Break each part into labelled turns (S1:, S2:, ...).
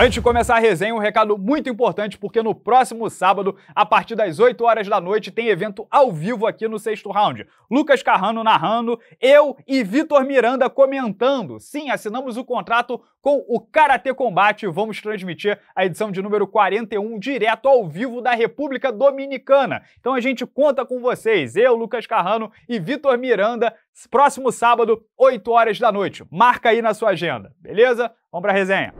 S1: Antes de começar a resenha, um recado muito importante, porque no próximo sábado, a partir das 8 horas da noite, tem evento ao vivo aqui no sexto round. Lucas Carrano narrando, eu e Vitor Miranda comentando. Sim, assinamos o contrato com o Karatê Combate. Vamos transmitir a edição de número 41 direto ao vivo da República Dominicana. Então a gente conta com vocês, eu, Lucas Carrano e Vitor Miranda, próximo sábado, 8 horas da noite. Marca aí na sua agenda, beleza? Vamos pra resenha.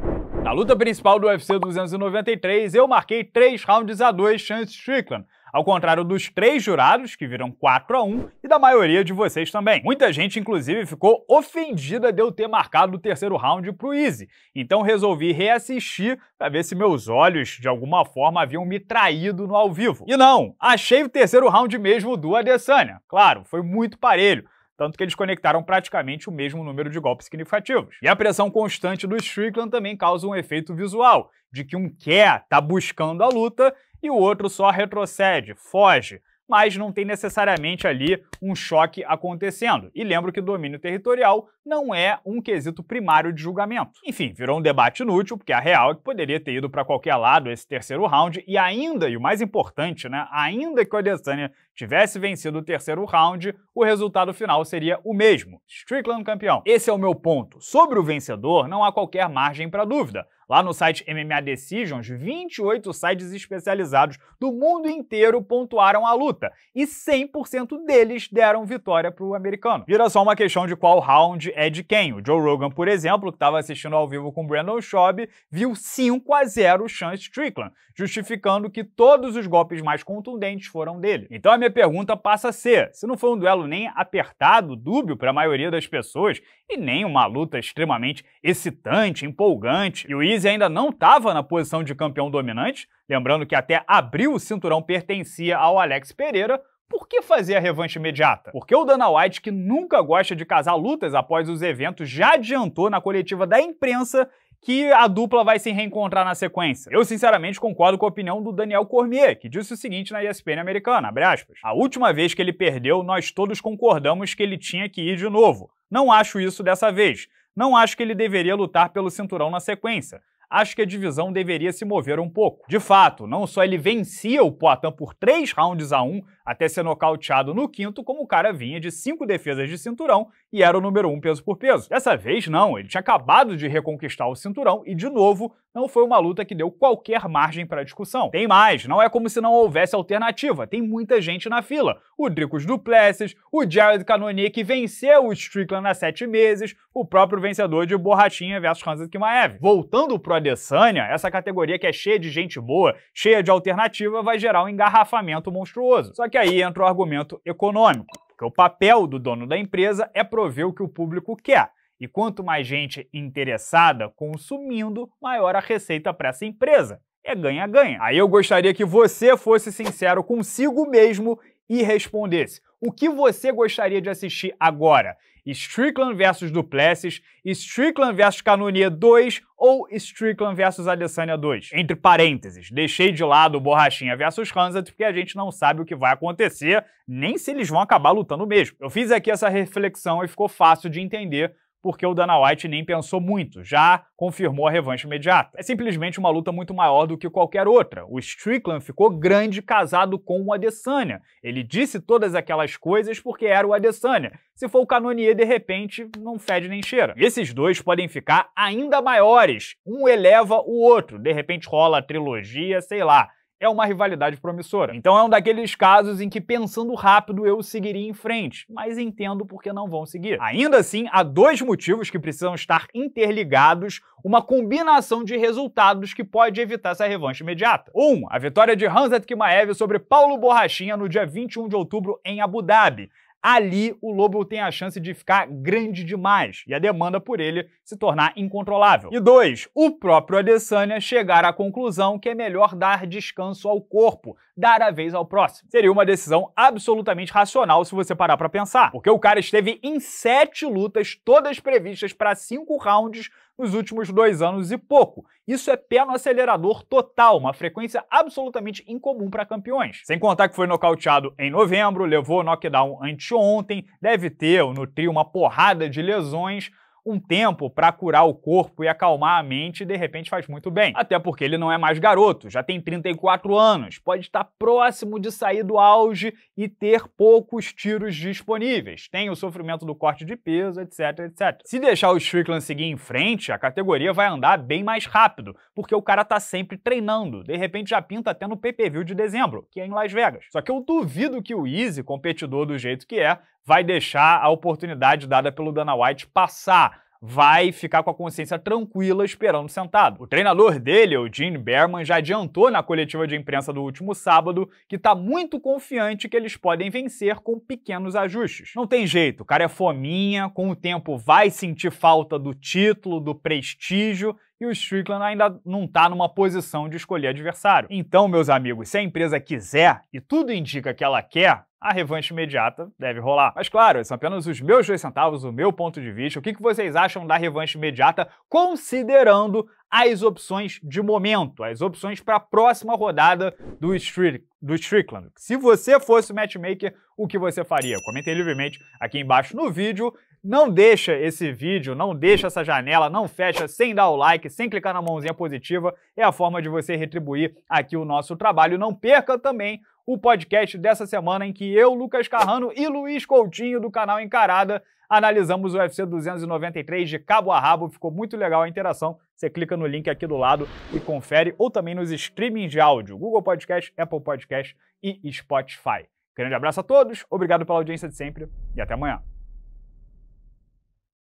S1: Na luta principal do UFC 293, eu marquei 3 rounds a 2 Chance Strickland, ao contrário dos três jurados, que viram 4 a 1 e da maioria de vocês também. Muita gente, inclusive, ficou ofendida de eu ter marcado o terceiro round pro Easy, então resolvi reassistir para ver se meus olhos, de alguma forma, haviam me traído no ao vivo. E não, achei o terceiro round mesmo do Adesanya. Claro, foi muito parelho, tanto que eles conectaram praticamente o mesmo número de golpes significativos. E a pressão constante do Strickland também causa um efeito visual, de que um quer tá buscando a luta e o outro só retrocede, foge, mas não tem necessariamente ali um choque acontecendo. E lembro que o domínio territorial não é um quesito primário de julgamento. Enfim, virou um debate inútil, porque a real é que poderia ter ido para qualquer lado esse terceiro round, e ainda, e o mais importante, né, ainda que o Adesanya tivesse vencido o terceiro round, o resultado final seria o mesmo, Strickland campeão. Esse é o meu ponto. Sobre o vencedor, não há qualquer margem para dúvida. Lá no site MMA Decisions, 28 sites especializados do mundo inteiro pontuaram a luta e 100% deles deram vitória para o americano. Vira só uma questão de qual round é de quem. O Joe Rogan, por exemplo, que estava assistindo ao vivo com Brandon Schaub, viu 5 a 0 Sean Strickland, justificando que todos os golpes mais contundentes foram dele. Então a minha pergunta passa a ser: se não foi um duelo nem apertado, dúbio para a maioria das pessoas e nem uma luta extremamente excitante, empolgante, e o Dizzy ainda não estava na posição de campeão dominante, lembrando que até abril o cinturão pertencia ao Alex Pereira, por que fazer a revanche imediata? Porque o Dana White, que nunca gosta de casar lutas após os eventos, já adiantou na coletiva da imprensa que a dupla vai se reencontrar na sequência. Eu sinceramente concordo com a opinião do Daniel Cormier, que disse o seguinte na ESPN americana, aspas, A última vez que ele perdeu, nós todos concordamos que ele tinha que ir de novo. Não acho isso dessa vez. Não acho que ele deveria lutar pelo cinturão na sequência. Acho que a divisão deveria se mover um pouco. De fato, não só ele vencia o Poitin por 3 rounds a 1, até ser nocauteado no quinto, como o cara vinha de cinco defesas de cinturão e era o número um peso por peso. Dessa vez, não, ele tinha acabado de reconquistar o cinturão e, de novo, não foi uma luta que deu qualquer margem para discussão. Tem mais, não é como se não houvesse alternativa, tem muita gente na fila. O Dricos Duplessis, o Jared Cannonier, que venceu o Strickland há sete meses, o próprio vencedor de Borrachinha versus Khamzat Kimaev. Voltando pro Adesanya, essa categoria que é cheia de gente boa, cheia de alternativa, vai gerar um engarrafamento monstruoso. Só que e aí entra o argumento econômico, porque o papel do dono da empresa é prover o que o público quer. E quanto mais gente interessada consumindo, maior a receita para essa empresa. É ganha-ganha. Aí eu gostaria que você fosse sincero consigo mesmo e respondesse: o que você gostaria de assistir agora? Strickland versus Duplessis, Strickland versus Canonier 2 ou Strickland versus Adesanya 2. Entre parênteses, deixei de lado o Borrachinha versus Hanzat porque a gente não sabe o que vai acontecer, nem se eles vão acabar lutando mesmo. Eu fiz aqui essa reflexão e ficou fácil de entender porque o Dana White nem pensou muito, já confirmou a revanche imediata. É simplesmente uma luta muito maior do que qualquer outra. O Strickland ficou grande casado com o Adesanya. Ele disse todas aquelas coisas porque era o Adesanya. Se for o Canonier, de repente, não fede nem cheira. E esses dois podem ficar ainda maiores. Um eleva o outro. De repente rola a trilogia, sei lá é uma rivalidade promissora. Então é um daqueles casos em que, pensando rápido, eu seguiria em frente, mas entendo porque não vão seguir. Ainda assim, há dois motivos que precisam estar interligados, uma combinação de resultados que pode evitar essa revanche imediata. 1. Um, a vitória de Hansat Kimaev sobre Paulo Borrachinha no dia 21 de outubro em Abu Dhabi ali o lobo tem a chance de ficar grande demais e a demanda por ele se tornar incontrolável. E dois, o próprio Adesanya chegar à conclusão que é melhor dar descanso ao corpo, dar a vez ao próximo. Seria uma decisão absolutamente racional se você parar para pensar, porque o cara esteve em sete lutas, todas previstas para cinco rounds nos últimos dois anos e pouco. Isso é pé no acelerador total, uma frequência absolutamente incomum para campeões. Sem contar que foi nocauteado em novembro, levou knockdown anteontem, deve ter no trio uma porrada de lesões um tempo para curar o corpo e acalmar a mente, de repente faz muito bem. Até porque ele não é mais garoto, já tem 34 anos, pode estar próximo de sair do auge e ter poucos tiros disponíveis. Tem o sofrimento do corte de peso, etc, etc. Se deixar o Strickland seguir em frente, a categoria vai andar bem mais rápido, porque o cara tá sempre treinando. De repente já pinta até no PPV de dezembro, que é em Las Vegas. Só que eu duvido que o Easy, competidor do jeito que é, vai deixar a oportunidade dada pelo Dana White passar. Vai ficar com a consciência tranquila esperando sentado. O treinador dele, o Gene Berman, já adiantou na coletiva de imprensa do último sábado que está muito confiante que eles podem vencer com pequenos ajustes. Não tem jeito, o cara é fominha, com o tempo vai sentir falta do título, do prestígio e o Strickland ainda não está numa posição de escolher adversário. Então, meus amigos, se a empresa quiser, e tudo indica que ela quer, a revanche imediata deve rolar. Mas claro, são apenas os meus dois centavos, o meu ponto de vista. O que vocês acham da revanche imediata, considerando as opções de momento, as opções para a próxima rodada do, Strick, do Strickland. Se você fosse o matchmaker, o que você faria? Comente livremente aqui embaixo no vídeo. Não deixa esse vídeo, não deixa essa janela, não fecha sem dar o like, sem clicar na mãozinha positiva. É a forma de você retribuir aqui o nosso trabalho. Não perca também o podcast dessa semana em que eu, Lucas Carrano e Luiz Coutinho do canal Encarada analisamos o UFC 293 de cabo a rabo. Ficou muito legal a interação. Você clica no link aqui do lado e confere, ou também nos streamings de áudio, Google Podcast, Apple Podcast e Spotify. Grande abraço a todos, obrigado pela audiência de sempre e até amanhã.